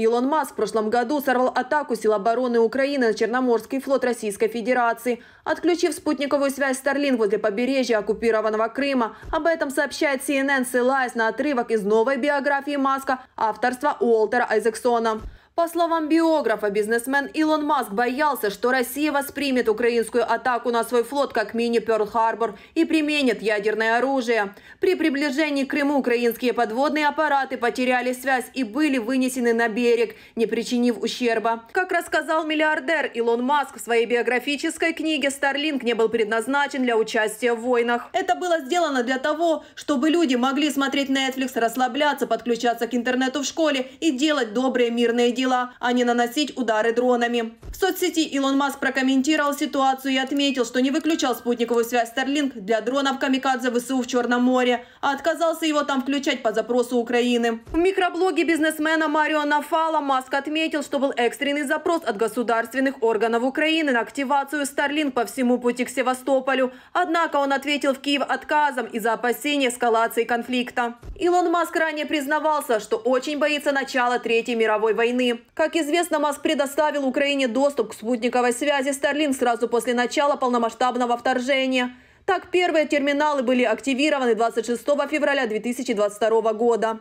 Илон Маск в прошлом году сорвал атаку сил обороны Украины на Черноморский флот Российской Федерации, отключив спутниковую связь Starlink возле побережья оккупированного Крыма. Об этом сообщает CNN, ссылаясь на отрывок из новой биографии Маска авторства Уолтера Айзексона. По словам биографа, бизнесмен Илон Маск боялся, что Россия воспримет украинскую атаку на свой флот как мини Пёрл-Харбор и применит ядерное оружие. При приближении к Крыму украинские подводные аппараты потеряли связь и были вынесены на берег, не причинив ущерба. Как рассказал миллиардер Илон Маск в своей биографической книге, "Старлинг", не был предназначен для участия в войнах. Это было сделано для того, чтобы люди могли смотреть Netflix, расслабляться, подключаться к интернету в школе и делать добрые мирные дела Кирилла, а не наносить удары дронами. В соцсети Илон Маск прокомментировал ситуацию и отметил, что не выключал спутниковую связь Starlink для дронов «Камикадзе» ВСУ в Черном море, а отказался его там включать по запросу Украины. В микроблоге бизнесмена Марио Нафала Маск отметил, что был экстренный запрос от государственных органов Украины на активацию Starlink по всему пути к Севастополю. Однако он ответил в Киев отказом из-за опасения эскалации конфликта. Илон Маск ранее признавался, что очень боится начала Третьей мировой войны. Как известно, Маск предоставил Украине доступ к спутниковой связи Starlink сразу после начала полномасштабного вторжения. Так, первые терминалы были активированы 26 февраля 2022 года.